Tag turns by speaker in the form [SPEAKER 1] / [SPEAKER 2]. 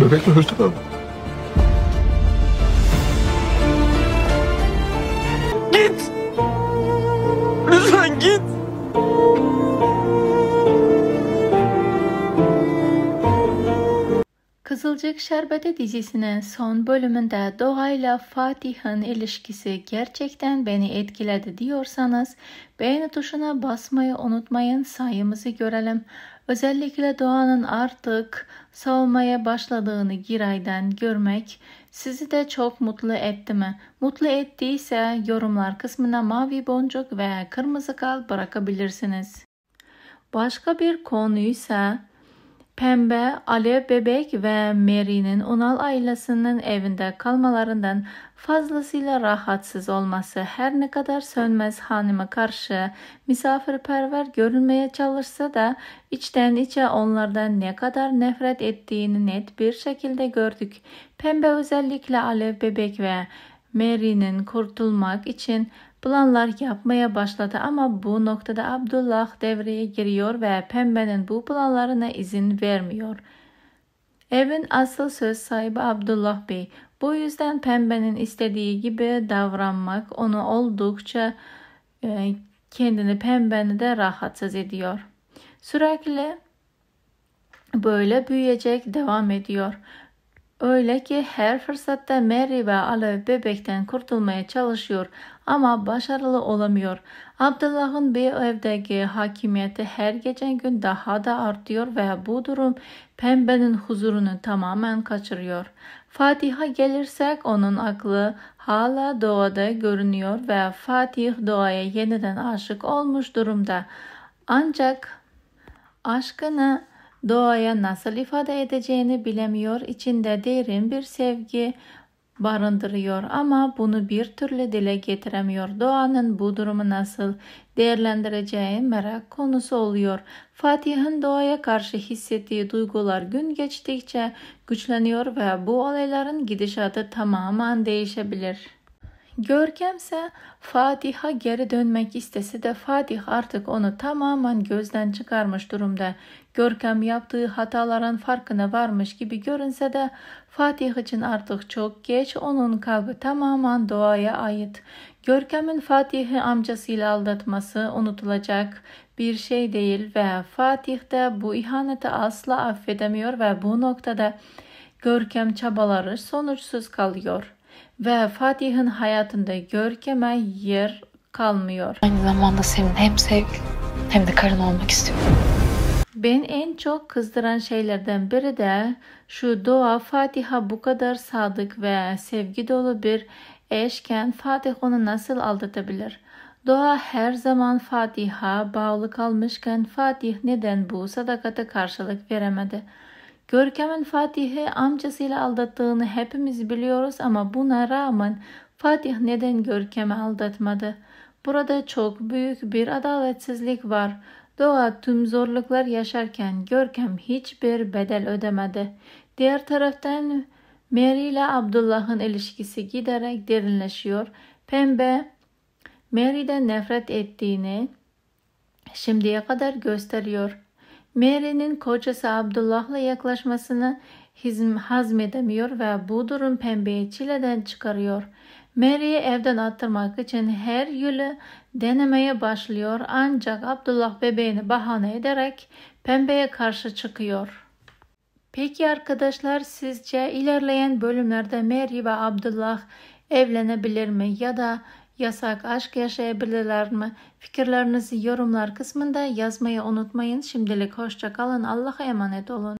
[SPEAKER 1] Bebek öldü baba. Git! Lütfen git! Kızılcık Şerbeti dizisinin son bölümünde doğayla Fatih'in ilişkisi gerçekten beni etkiledi diyorsanız beğeni tuşuna basmayı unutmayın sayımızı görelim. Özellikle doğanın artık savunmaya başladığını Giray'dan görmek sizi de çok mutlu etti mi? Mutlu ettiyse yorumlar kısmına mavi boncuk veya kırmızı kal bırakabilirsiniz. Başka bir konuysa Pembe, Alev Bebek ve Mary'nin Unal ailesinin evinde kalmalarından fazlasıyla rahatsız olması her ne kadar sönmez hanime karşı misafirperver görünmeye çalışsa da içten içe onlardan ne kadar nefret ettiğini net bir şekilde gördük. Pembe özellikle Alev Bebek ve Mary'nin kurtulmak için planlar yapmaya başladı ama bu noktada Abdullah devreye giriyor ve Pembe'nin bu planlarına izin vermiyor. Evin asıl söz sahibi Abdullah Bey. Bu yüzden Pembe'nin istediği gibi davranmak onu oldukça e, kendini Pembe'ni de rahatsız ediyor. Sürekli böyle büyüyecek devam ediyor. Öyle ki her fırsatta Mary ve Alev bebekten kurtulmaya çalışıyor ama başarılı olamıyor. Abdullah'ın bir evdeki hakimiyeti her geçen gün daha da artıyor ve bu durum pembenin huzurunu tamamen kaçırıyor. Fatih'a gelirsek onun aklı hala doğada görünüyor ve Fatih doğaya yeniden aşık olmuş durumda. Ancak aşkını doğaya nasıl ifade edeceğini bilemiyor, içinde derin bir sevgi barındırıyor ama bunu bir türlü dile getiremiyor. Doğanın bu durumu nasıl değerlendireceği merak konusu oluyor. Fatih'in doğaya karşı hissettiği duygular gün geçtikçe güçleniyor ve bu olayların gidişatı tamamen değişebilir. Görkemse Fatiha geri dönmek istese de Fatih artık onu tamamen gözden çıkarmış durumda. Görkem yaptığı hataların farkına varmış gibi görünse de Fatih için artık çok geç onun kalbi tamamen doğaya ait. Görkem'in Fatih'i amcasıyla aldatması unutulacak bir şey değil ve Fatih de bu ihaneti asla affedemiyor ve bu noktada Görkem çabaları sonuçsuz kalıyor.'' ve Fatih'in hayatında görkeme yer kalmıyor. Aynı zamanda senin hem sevgilin hem de karın olmak istiyorum. Ben en çok kızdıran şeylerden biri de şu doğa Fatih'a bu kadar sadık ve sevgi dolu bir eşken Fatih onu nasıl aldatabilir? Doğa her zaman Fatih'a bağlı kalmışken Fatih neden bu sadakata karşılık veremedi? Görkem'in Fatih'i amcasıyla aldattığını hepimiz biliyoruz ama buna rağmen Fatih neden Görkem'i aldatmadı? Burada çok büyük bir adaletsizlik var. Doğa tüm zorluklar yaşarken Görkem hiçbir bedel ödemedi. Diğer taraftan Mary ile Abdullah'ın ilişkisi giderek derinleşiyor. Pembe Mary'den nefret ettiğini şimdiye kadar gösteriyor. Mary'nin kocası Abdullah'la yaklaşmasını hizm hazmedemiyor ve bu durum pembeyi çileden çıkarıyor. Mary'i evden attırmak için her yılı denemeye başlıyor ancak Abdullah bebeğini bahane ederek pembeye karşı çıkıyor. Peki arkadaşlar sizce ilerleyen bölümlerde Mary ve Abdullah evlenebilir mi ya da Yasak aşk yaşayabilirler mi? Fikirlerinizi yorumlar kısmında yazmayı unutmayın. Şimdilik hoşça kalın. Allah'a emanet olun.